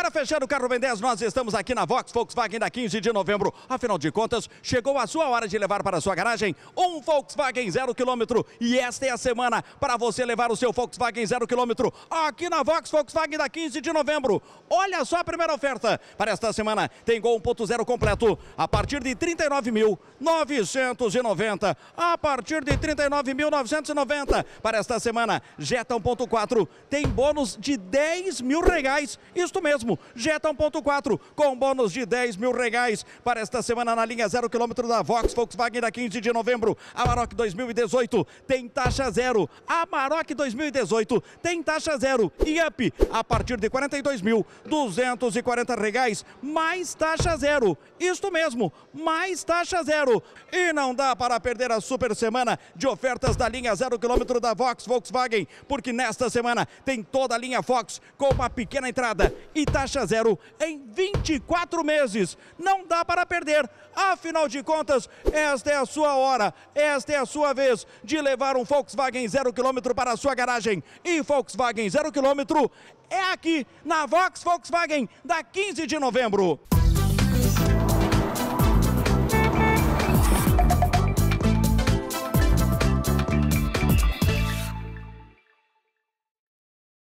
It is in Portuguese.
Agora fechando o carro Ben 10, nós estamos aqui na Vox Volkswagen da 15 de novembro. Afinal de contas, chegou a sua hora de levar para sua garagem um Volkswagen zero quilômetro. E esta é a semana para você levar o seu Volkswagen zero quilômetro aqui na Vox Volkswagen da 15 de novembro. Olha só a primeira oferta para esta semana. Tem Gol 1.0 completo a partir de 39.990. A partir de 39.990 para esta semana. Jetta 1.4 tem bônus de 10 mil reais. Isto mesmo mesmo. Jetta 1.4 com bônus de 10 mil reais para esta semana na linha 0 km da Vox Volkswagen da 15 de novembro. Amarok 2018 tem taxa zero. Amarok 2018 tem taxa zero. E up a partir de 42.240 reais mais taxa zero. Isto mesmo, mais taxa zero. E não dá para perder a super semana de ofertas da linha 0 km da Vox Volkswagen, porque nesta semana tem toda a linha Fox com uma pequena entrada e taxa taxa zero em 24 meses. Não dá para perder. Afinal de contas, esta é a sua hora, esta é a sua vez de levar um Volkswagen zero quilômetro para a sua garagem. E Volkswagen zero quilômetro é aqui na Vox Volkswagen, da 15 de novembro.